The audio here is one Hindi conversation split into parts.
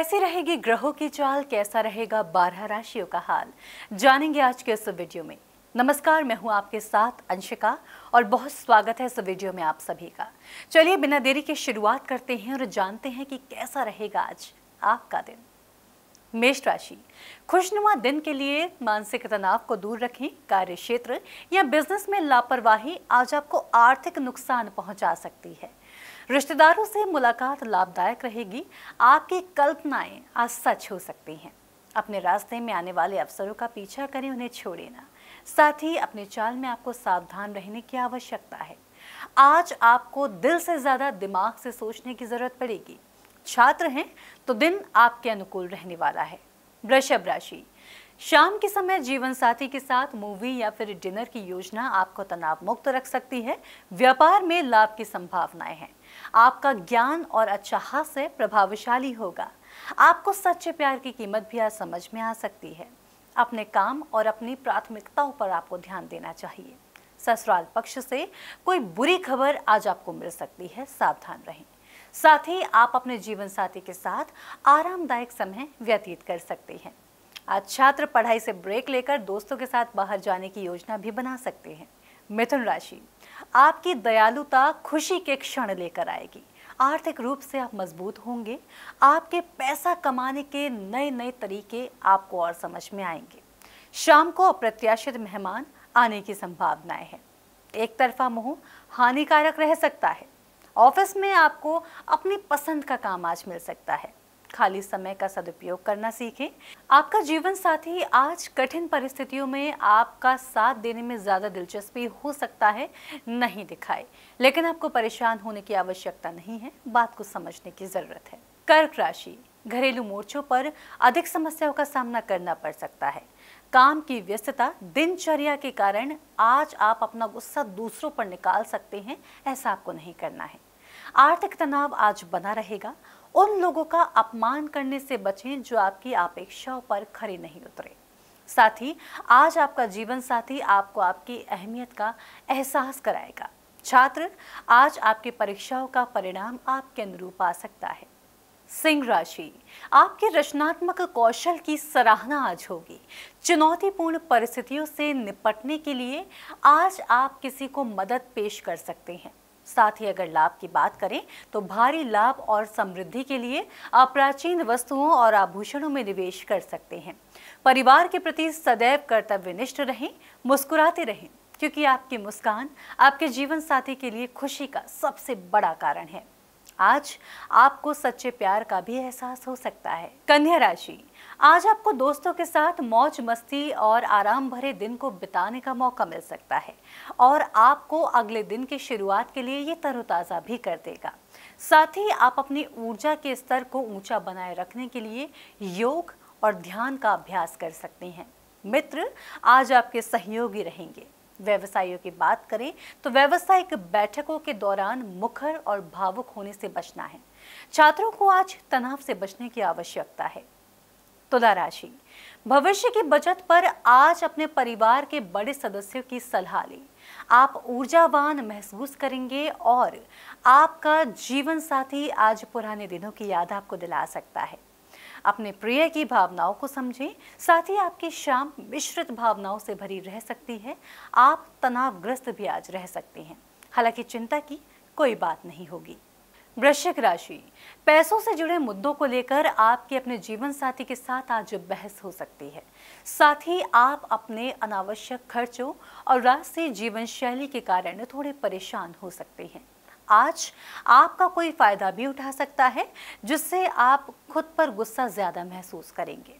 कैसी रहेगी ग्रहों की चाल कैसा रहेगा बारह राशियों का हाल जानेंगे आज के इस वीडियो में नमस्कार मैं हूं आपके साथ अंशिका और बहुत स्वागत है इस वीडियो में आप सभी का चलिए बिना देरी के शुरुआत करते हैं और जानते हैं कि कैसा रहेगा आज आपका दिन मेष राशि खुशनुमा दिन के लिए मानसिक तनाव को दूर रखें कार्य क्षेत्र या बिजनेस में लापरवाही आज आपको आर्थिक नुकसान पहुंचा सकती है रिश्तेदारों से मुलाकात लाभदायक रहेगी आपकी कल्पनाएं आज सच हो सकती हैं अपने रास्ते में आने वाले अवसरों का पीछा करें उन्हें छोड़े ना साथ ही अपने चाल में आपको सावधान रहने की आवश्यकता है आज आपको दिल से ज़्यादा दिमाग से सोचने की ज़रूरत पड़ेगी छात्र हैं तो दिन आपके अनुकूल रहने वाला है वृषभ राशि शाम के समय जीवन साथी के साथ मूवी या फिर डिनर की योजना आपको तनाव मुक्त रख सकती है व्यापार में लाभ की संभावनाएं हैं आपका ज्ञान और अच्छा हास्य प्रभावशाली होगा आपको सच्चे प्यार की कीमत भी आज समझ में आ सकती है अपने काम और अपनी प्राथमिकताओं पर आपको ध्यान देना चाहिए ससुराल पक्ष से कोई बुरी खबर आज आपको मिल सकती है सावधान रहें साथ ही आप अपने जीवन साथी के साथ आरामदायक समय व्यतीत कर सकते हैं आज छात्र पढ़ाई से ब्रेक लेकर दोस्तों के साथ बाहर जाने की योजना भी बना सकते हैं मिथुन राशि आपकी दयालुता खुशी के क्षण लेकर आएगी आर्थिक रूप से आप मजबूत होंगे आपके पैसा कमाने के नए नए तरीके आपको और समझ में आएंगे शाम को अप्रत्याशित मेहमान आने की संभावनाएं हैं एक तरफा मुंह हानिकारक रह सकता है ऑफिस में आपको अपनी पसंद का काम आज मिल सकता है खाली समय का सदुपयोग करना सीखें आपका जीवन साथी आज कठिन परिस्थितियों में आपका साथ देने में ज़्यादा दिलचस्पी हो सकता है नहीं दिखाए लेकिन आपको परेशान होने की आवश्यकता नहीं है बात को समझने की ज़रूरत है कर्क राशि घरेलू मोर्चों पर अधिक समस्याओं का सामना करना पड़ सकता है काम की व्यस्तता दिनचर्या के कारण आज आप अपना गुस्सा दूसरों पर निकाल सकते हैं ऐसा आपको नहीं करना है आर्थिक तनाव आज बना रहेगा उन लोगों का अपमान करने से बचें जो आपकी अपेक्षाओं पर खरे नहीं उतरे साथ ही आज आपका जीवन साथी आपको आपकी अहमियत का एहसास कराएगा छात्र आज आपकी परीक्षाओं का परिणाम आपके अनुरूप आ सकता है सिंह राशि आपके रचनात्मक कौशल की सराहना आज होगी चुनौतीपूर्ण परिस्थितियों से निपटने के लिए आज आप किसी को मदद पेश कर सकते हैं साथ ही अगर लाभ की बात करें तो भारी लाभ और समृद्धि के लिए आप प्राचीन वस्तुओं और आभूषणों में निवेश कर सकते हैं परिवार के प्रति सदैव कर्तव्यनिष्ठ रहें मुस्कुराते रहें क्योंकि आपकी मुस्कान आपके जीवन साथी के लिए खुशी का सबसे बड़ा कारण है आज आपको सच्चे प्यार का भी एहसास हो सकता है कन्या राशि आज आपको दोस्तों के साथ मौज मस्ती और आराम भरे दिन को बिताने का मौका मिल सकता है और आपको अगले दिन की शुरुआत के लिए ये तरोताज़ा भी कर देगा साथ ही आप अपनी ऊर्जा के स्तर को ऊंचा बनाए रखने के लिए योग और ध्यान का अभ्यास कर सकते हैं मित्र आज आपके सहयोगी रहेंगे व्यवसायियों की बात करें तो व्यवसायिक बैठकों के दौरान मुखर और भावुक होने से बचना है छात्रों को आज तनाव से बचने की आवश्यकता है तुला राशि भविष्य की बचत पर आज अपने परिवार के बड़े सदस्यों की सलाह लें आप ऊर्जावान महसूस करेंगे और आपका जीवन साथी आज पुराने दिनों की याद आपको दिला सकता है अपने प्रिय की भावनाओं को समझें साथ ही आपकी शाम मिश्रित भावनाओं से भरी रह सकती है आप तनावग्रस्त भी आज रह सकते हैं हालांकि चिंता की कोई बात नहीं होगी वृश्चिक राशि पैसों से जुड़े मुद्दों को लेकर आपके अपने जीवन साथी के साथ आज बहस हो सकती है साथ ही आप अपने अनावश्यक खर्चों और राष्ट्रीय जीवन शैली के कारण थोड़े परेशान हो सकते हैं आज आपका कोई फ़ायदा भी उठा सकता है जिससे आप खुद पर गुस्सा ज़्यादा महसूस करेंगे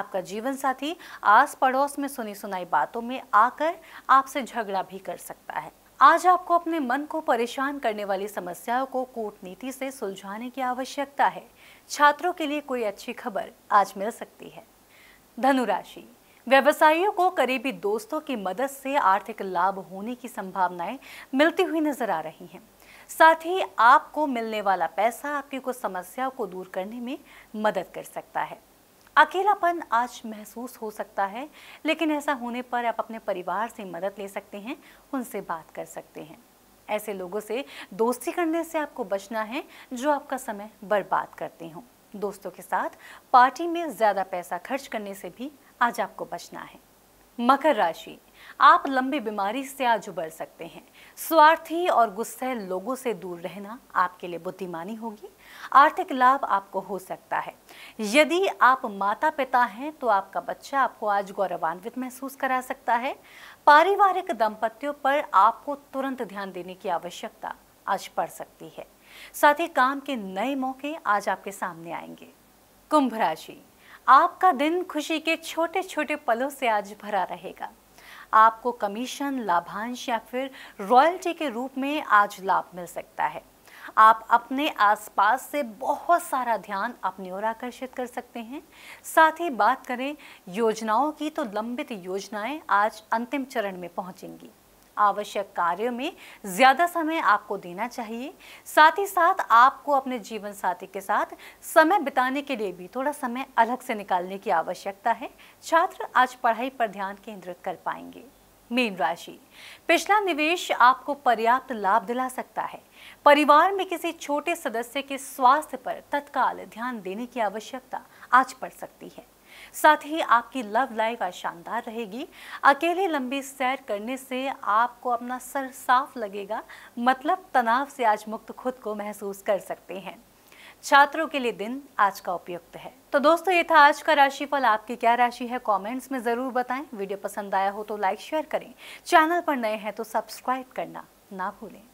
आपका जीवन साथी आस पड़ोस में सुनी सुनाई बातों में आकर आपसे झगड़ा भी कर सकता है आज आपको अपने मन को परेशान करने वाली समस्याओं को कूटनीति से सुलझाने की आवश्यकता है छात्रों के लिए कोई अच्छी खबर आज मिल सकती है धनुराशि व्यवसायियों को करीबी दोस्तों की मदद से आर्थिक लाभ होने की संभावनाएं मिलती हुई नजर आ रही हैं साथ ही आपको मिलने वाला पैसा आपकी कुछ समस्या को दूर करने में मदद कर सकता है अकेलापन आज महसूस हो सकता है लेकिन ऐसा होने पर आप अपने परिवार से मदद ले सकते हैं उनसे बात कर सकते हैं ऐसे लोगों से दोस्ती करने से आपको बचना है जो आपका समय बर्बाद करते हों दोस्तों के साथ पार्टी में ज़्यादा पैसा खर्च करने से भी आज आपको बचना है मकर राशि आप लंबी बीमारी से आज उबर सकते हैं स्वार्थी और गुस्से लोगों से दूर रहना आपके लिए बुद्धिमानी होगी आर्थिक लाभ आपको हो सकता है यदि आप माता पिता हैं तो आपका बच्चा आपको आज गौरवान्वित महसूस करा सकता है पारिवारिक दंपतियों पर आपको तुरंत ध्यान देने की आवश्यकता आज पड़ सकती है साथ ही काम के नए मौके आज आपके सामने आएंगे कुंभ राशि आपका दिन खुशी के छोटे छोटे पलों से आज भरा रहेगा आपको कमीशन लाभांश या फिर रॉयल्टी के रूप में आज लाभ मिल सकता है आप अपने आसपास से बहुत सारा ध्यान अपनी ओर आकर्षित कर सकते हैं साथ ही बात करें योजनाओं की तो लंबित योजनाएं आज अंतिम चरण में पहुंचेंगी आवश्यक कार्यों में ज़्यादा समय आपको देना चाहिए साथ ही साथ आपको अपने जीवन साथी के साथ समय बिताने के लिए भी थोड़ा समय अलग से निकालने की आवश्यकता है छात्र आज पढ़ाई पर ध्यान केंद्रित कर पाएंगे मीन राशि पिछला निवेश आपको पर्याप्त लाभ दिला सकता है परिवार में किसी छोटे सदस्य के स्वास्थ्य पर तत्काल ध्यान देने की आवश्यकता आज पड़ सकती है साथ ही आपकी लव लाइफ आज शानदार रहेगी अकेले लंबी सैर करने से आपको अपना सर साफ लगेगा मतलब तनाव से आज मुक्त खुद को महसूस कर सकते हैं छात्रों के लिए दिन आज का उपयुक्त है तो दोस्तों ये था आज का राशिफल आपकी क्या राशि है कमेंट्स में ज़रूर बताएं वीडियो पसंद आया हो तो लाइक शेयर करें चैनल पर नए हैं तो सब्सक्राइब करना ना भूलें